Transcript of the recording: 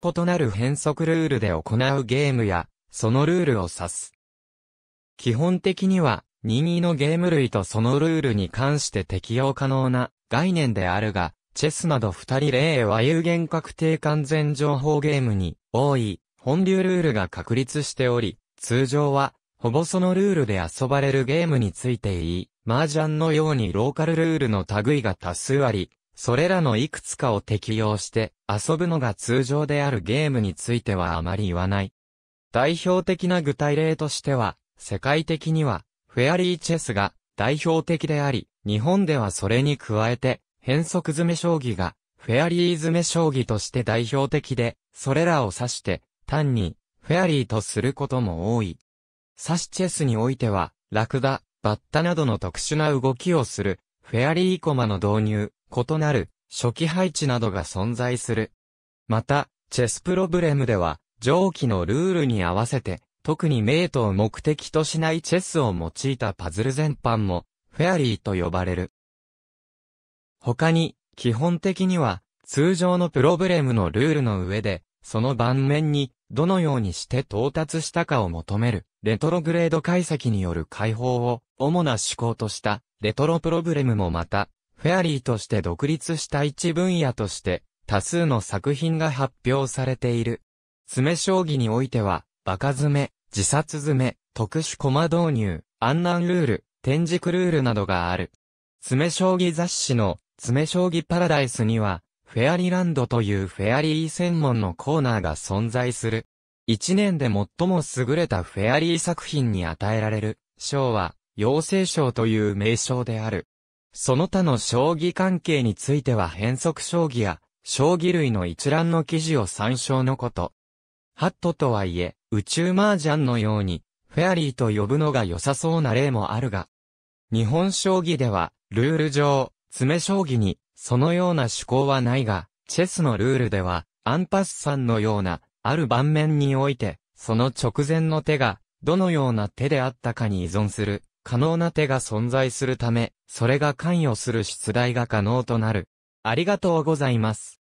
異なる変則ルールで行うゲームや、そのルールを指す。基本的には、任意のゲーム類とそのルールに関して適用可能な概念であるが、チェスなど二人例は有限確定完全情報ゲームに多い本流ルールが確立しており、通常はほぼそのルールで遊ばれるゲームについていい、麻雀のようにローカルルールの類が多数あり、それらのいくつかを適用して遊ぶのが通常であるゲームについてはあまり言わない。代表的な具体例としては、世界的には、フェアリーチェスが代表的であり、日本ではそれに加えて、変則詰め将棋が、フェアリー詰め将棋として代表的で、それらを指して、単に、フェアリーとすることも多い。指しチェスにおいては、ラクダ、バッタなどの特殊な動きをする、フェアリーコマの導入、異なる初期配置などが存在する。また、チェスプロブレムでは、上記のルールに合わせて、特にメイトを目的としないチェスを用いたパズル全般も、フェアリーと呼ばれる。他に、基本的には、通常のプロブレムのルールの上で、その盤面に、どのようにして到達したかを求める、レトログレード解析による解放を、主な思考とした、レトロプロブレムもまた、フェアリーとして独立した一分野として、多数の作品が発表されている。詰将棋においては、バカ詰め、自殺詰め、特殊駒導入、安南ルール、天軸ルールなどがある。詰将棋雑誌の、詰将棋パラダイスには、フェアリランドというフェアリー専門のコーナーが存在する。一年で最も優れたフェアリー作品に与えられる、賞は、妖精賞という名称である。その他の将棋関係については変則将棋や、将棋類の一覧の記事を参照のこと。ハットとはいえ、宇宙麻雀のように、フェアリーと呼ぶのが良さそうな例もあるが、日本将棋では、ルール上、詰将棋に、そのような趣向はないが、チェスのルールでは、アンパスさんのような、ある盤面において、その直前の手が、どのような手であったかに依存する、可能な手が存在するため、それが関与する出題が可能となる。ありがとうございます。